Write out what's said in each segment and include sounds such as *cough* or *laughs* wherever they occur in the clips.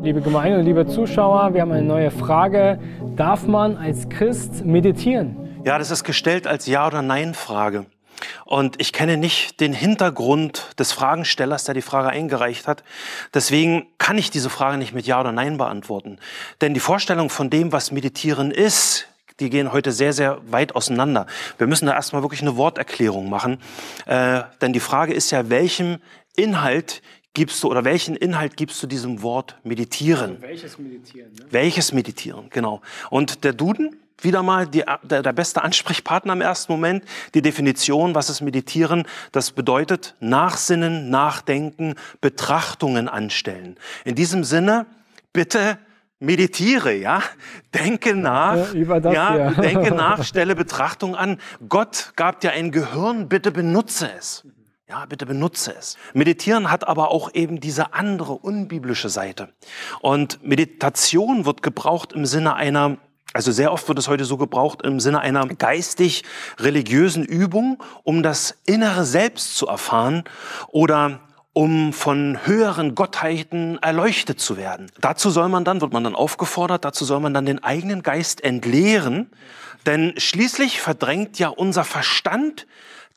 Liebe Gemeinde, liebe Zuschauer, wir haben eine neue Frage. Darf man als Christ meditieren? Ja, das ist gestellt als Ja- oder Nein-Frage. Und ich kenne nicht den Hintergrund des Fragestellers, der die Frage eingereicht hat. Deswegen kann ich diese Frage nicht mit Ja oder Nein beantworten. Denn die Vorstellung von dem, was Meditieren ist, die gehen heute sehr, sehr weit auseinander. Wir müssen da erstmal wirklich eine Worterklärung machen. Äh, denn die Frage ist ja, welchem Inhalt gibst du oder welchen Inhalt gibst du diesem Wort meditieren? Also welches meditieren? Ne? Welches meditieren, genau. Und der Duden, wieder mal die, der, der beste Ansprechpartner im ersten Moment, die Definition, was ist meditieren, das bedeutet nachsinnen, nachdenken, Betrachtungen anstellen. In diesem Sinne, bitte meditiere, ja, denke nach, ja, das, ja, denke *laughs* nach, stelle Betrachtung an. Gott gab dir ein Gehirn, bitte benutze es. Ja, bitte benutze es. Meditieren hat aber auch eben diese andere unbiblische Seite. Und Meditation wird gebraucht im Sinne einer also sehr oft wird es heute so gebraucht im Sinne einer geistig religiösen Übung, um das innere Selbst zu erfahren oder um von höheren Gottheiten erleuchtet zu werden. Dazu soll man dann, wird man dann aufgefordert, dazu soll man dann den eigenen Geist entleeren, denn schließlich verdrängt ja unser Verstand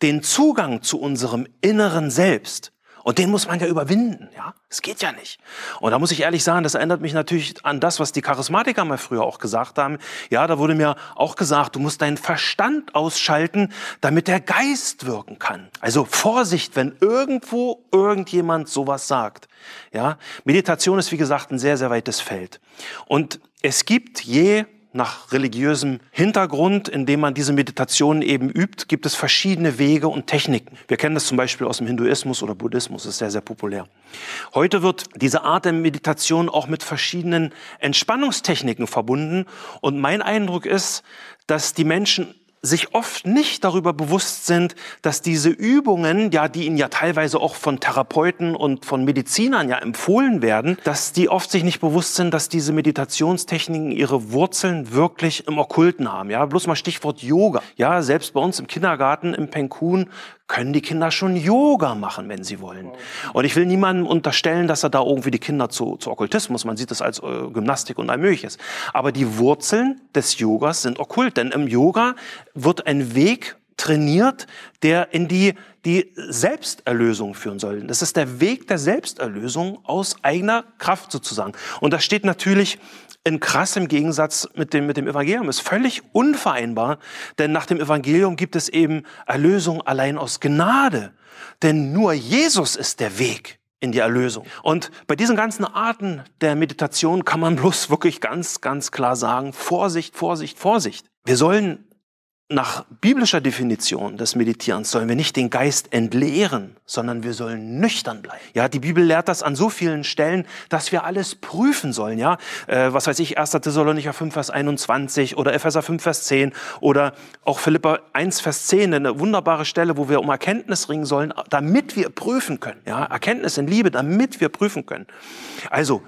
den Zugang zu unserem inneren Selbst. Und den muss man ja überwinden, ja? Es geht ja nicht. Und da muss ich ehrlich sagen, das erinnert mich natürlich an das, was die Charismatiker mal früher auch gesagt haben. Ja, da wurde mir auch gesagt, du musst deinen Verstand ausschalten, damit der Geist wirken kann. Also Vorsicht, wenn irgendwo irgendjemand sowas sagt. Ja? Meditation ist wie gesagt ein sehr sehr weites Feld. Und es gibt je nach religiösem Hintergrund, in dem man diese Meditationen eben übt, gibt es verschiedene Wege und Techniken. Wir kennen das zum Beispiel aus dem Hinduismus oder Buddhismus, ist sehr, sehr populär. Heute wird diese Art der Meditation auch mit verschiedenen Entspannungstechniken verbunden. Und mein Eindruck ist, dass die Menschen sich oft nicht darüber bewusst sind, dass diese Übungen, ja, die ihnen ja teilweise auch von Therapeuten und von Medizinern ja empfohlen werden, dass die oft sich nicht bewusst sind, dass diese Meditationstechniken ihre Wurzeln wirklich im Okkulten haben. Ja, bloß mal Stichwort Yoga. Ja, selbst bei uns im Kindergarten im Penkun können die Kinder schon Yoga machen, wenn sie wollen. Und ich will niemandem unterstellen, dass er da irgendwie die Kinder zu, zu Okkultismus, man sieht das als äh, Gymnastik und all mögliches. Aber die Wurzeln des Yogas sind okkult, denn im Yoga wird ein Weg trainiert, der in die, die Selbsterlösung führen soll. Das ist der Weg der Selbsterlösung aus eigener Kraft sozusagen. Und das steht natürlich in krassem Gegensatz mit dem, mit dem Evangelium. Ist völlig unvereinbar, denn nach dem Evangelium gibt es eben Erlösung allein aus Gnade. Denn nur Jesus ist der Weg in die Erlösung. Und bei diesen ganzen Arten der Meditation kann man bloß wirklich ganz, ganz klar sagen, Vorsicht, Vorsicht, Vorsicht. Wir sollen nach biblischer Definition des Meditierens sollen wir nicht den Geist entleeren, sondern wir sollen nüchtern bleiben. Ja, die Bibel lehrt das an so vielen Stellen, dass wir alles prüfen sollen, ja. Äh, was weiß ich, 1. Thessalonicher 5, Vers 21 oder Epheser 5, Vers 10 oder auch Philippa 1, Vers 10, eine wunderbare Stelle, wo wir um Erkenntnis ringen sollen, damit wir prüfen können, ja. Erkenntnis in Liebe, damit wir prüfen können. Also,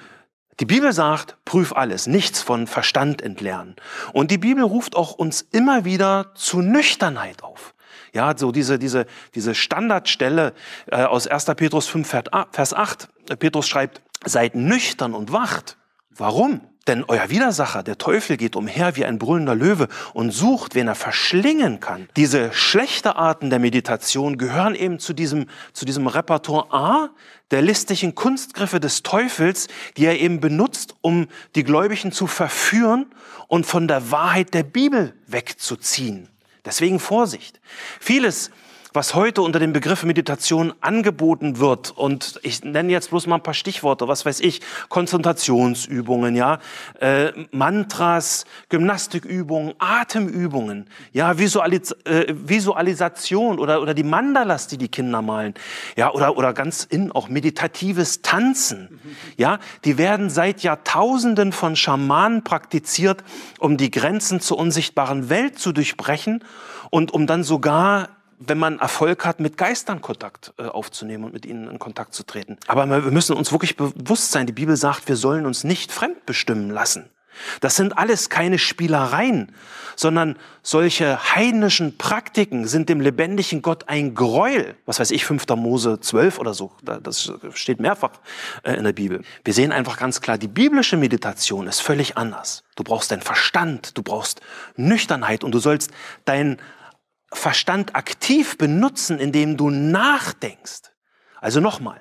die Bibel sagt, prüf alles, nichts von Verstand entlernen. Und die Bibel ruft auch uns immer wieder zu Nüchternheit auf. Ja, so diese, diese, diese Standardstelle äh, aus 1. Petrus 5, Vers 8. Petrus schreibt, seid nüchtern und wacht. Warum? Denn euer Widersacher, der Teufel, geht umher wie ein brüllender Löwe und sucht, wen er verschlingen kann. Diese schlechte Arten der Meditation gehören eben zu diesem, zu diesem Repertoire A der listigen Kunstgriffe des Teufels, die er eben benutzt, um die Gläubigen zu verführen und von der Wahrheit der Bibel wegzuziehen. Deswegen Vorsicht. Vieles was heute unter dem Begriff Meditation angeboten wird. Und ich nenne jetzt bloß mal ein paar Stichworte, was weiß ich, Konzentrationsübungen, ja, äh, Mantras, Gymnastikübungen, Atemübungen, ja, Visualis äh, Visualisation oder, oder die Mandalas, die die Kinder malen, ja, oder, oder ganz in auch meditatives Tanzen, ja, die werden seit Jahrtausenden von Schamanen praktiziert, um die Grenzen zur unsichtbaren Welt zu durchbrechen und um dann sogar wenn man Erfolg hat, mit Geistern Kontakt äh, aufzunehmen und mit ihnen in Kontakt zu treten. Aber wir müssen uns wirklich bewusst sein, die Bibel sagt, wir sollen uns nicht fremdbestimmen lassen. Das sind alles keine Spielereien, sondern solche heidnischen Praktiken sind dem lebendigen Gott ein Gräuel. Was weiß ich, 5. Mose 12 oder so, das steht mehrfach äh, in der Bibel. Wir sehen einfach ganz klar, die biblische Meditation ist völlig anders. Du brauchst deinen Verstand, du brauchst Nüchternheit und du sollst deinen Verstand aktiv benutzen, indem du nachdenkst. Also nochmal,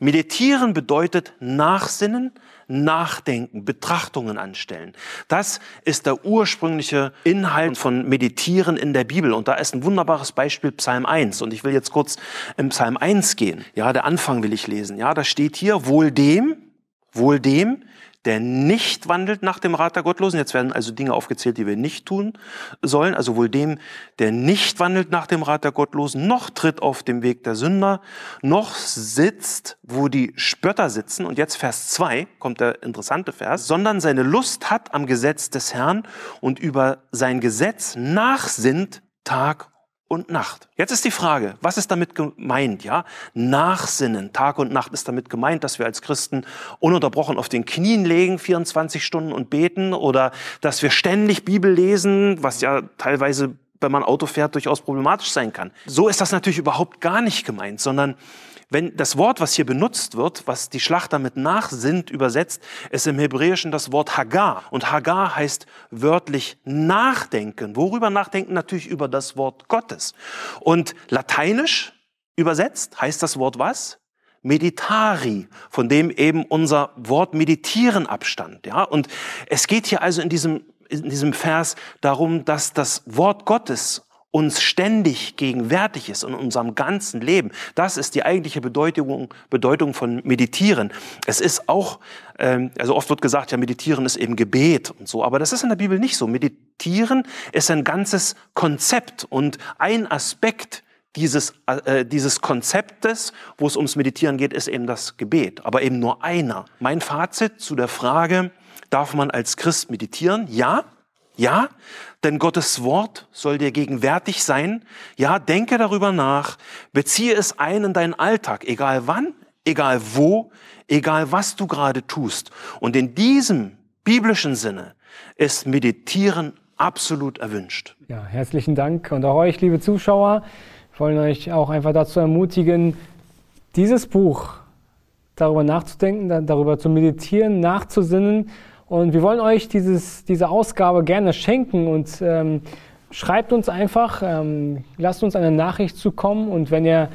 meditieren bedeutet nachsinnen, nachdenken, Betrachtungen anstellen. Das ist der ursprüngliche Inhalt von Meditieren in der Bibel. Und da ist ein wunderbares Beispiel Psalm 1. Und ich will jetzt kurz im Psalm 1 gehen. Ja, der Anfang will ich lesen. Ja, da steht hier, wohl dem, wohl dem, der nicht wandelt nach dem Rat der Gottlosen. Jetzt werden also Dinge aufgezählt, die wir nicht tun sollen. Also wohl dem, der nicht wandelt nach dem Rat der Gottlosen, noch tritt auf dem Weg der Sünder, noch sitzt, wo die Spötter sitzen. Und jetzt Vers zwei kommt der interessante Vers, sondern seine Lust hat am Gesetz des Herrn und über sein Gesetz nachsinnt Tag und Nacht. Jetzt ist die Frage, was ist damit gemeint, ja? Nachsinnen, Tag und Nacht ist damit gemeint, dass wir als Christen ununterbrochen auf den Knien legen, 24 Stunden und beten oder dass wir ständig Bibel lesen, was ja teilweise wenn man Auto fährt, durchaus problematisch sein kann. So ist das natürlich überhaupt gar nicht gemeint, sondern wenn das Wort, was hier benutzt wird, was die Schlachter mit nach sind übersetzt, ist im Hebräischen das Wort Hagar. Und Hagar heißt wörtlich nachdenken. Worüber nachdenken? Natürlich über das Wort Gottes. Und lateinisch übersetzt heißt das Wort was? Meditari, von dem eben unser Wort meditieren abstand. Ja? Und es geht hier also in diesem in diesem Vers darum, dass das Wort Gottes uns ständig gegenwärtig ist in unserem ganzen Leben. Das ist die eigentliche Bedeutung, Bedeutung von Meditieren. Es ist auch, ähm, also oft wird gesagt, ja, Meditieren ist eben Gebet und so, aber das ist in der Bibel nicht so. Meditieren ist ein ganzes Konzept und ein Aspekt dieses, äh, dieses Konzeptes, wo es ums Meditieren geht, ist eben das Gebet, aber eben nur einer. Mein Fazit zu der Frage, darf man als Christ meditieren? Ja, ja, denn Gottes Wort soll dir gegenwärtig sein. Ja, denke darüber nach, beziehe es ein in deinen Alltag, egal wann, egal wo, egal was du gerade tust. Und in diesem biblischen Sinne ist Meditieren absolut erwünscht. Ja, herzlichen Dank und auch euch, liebe Zuschauer, wollen euch auch einfach dazu ermutigen, dieses Buch darüber nachzudenken, darüber zu meditieren, nachzusinnen und wir wollen euch dieses, diese Ausgabe gerne schenken und ähm, schreibt uns einfach, ähm, lasst uns eine Nachricht zukommen und wenn ihr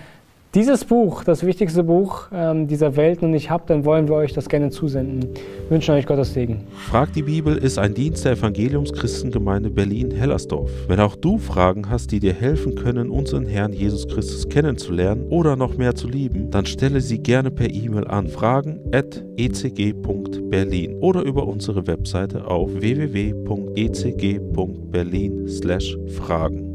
dieses Buch, das wichtigste Buch ähm, dieser Welt noch ich habe, dann wollen wir euch das gerne zusenden. Wir wünschen euch Gottes Segen. Frag die Bibel ist ein Dienst der Evangeliumschristengemeinde Berlin-Hellersdorf. Wenn auch du Fragen hast, die dir helfen können, unseren Herrn Jesus Christus kennenzulernen oder noch mehr zu lieben, dann stelle sie gerne per E-Mail an fragen.ecg.berlin oder über unsere Webseite auf www.ecg.berlin/fragen.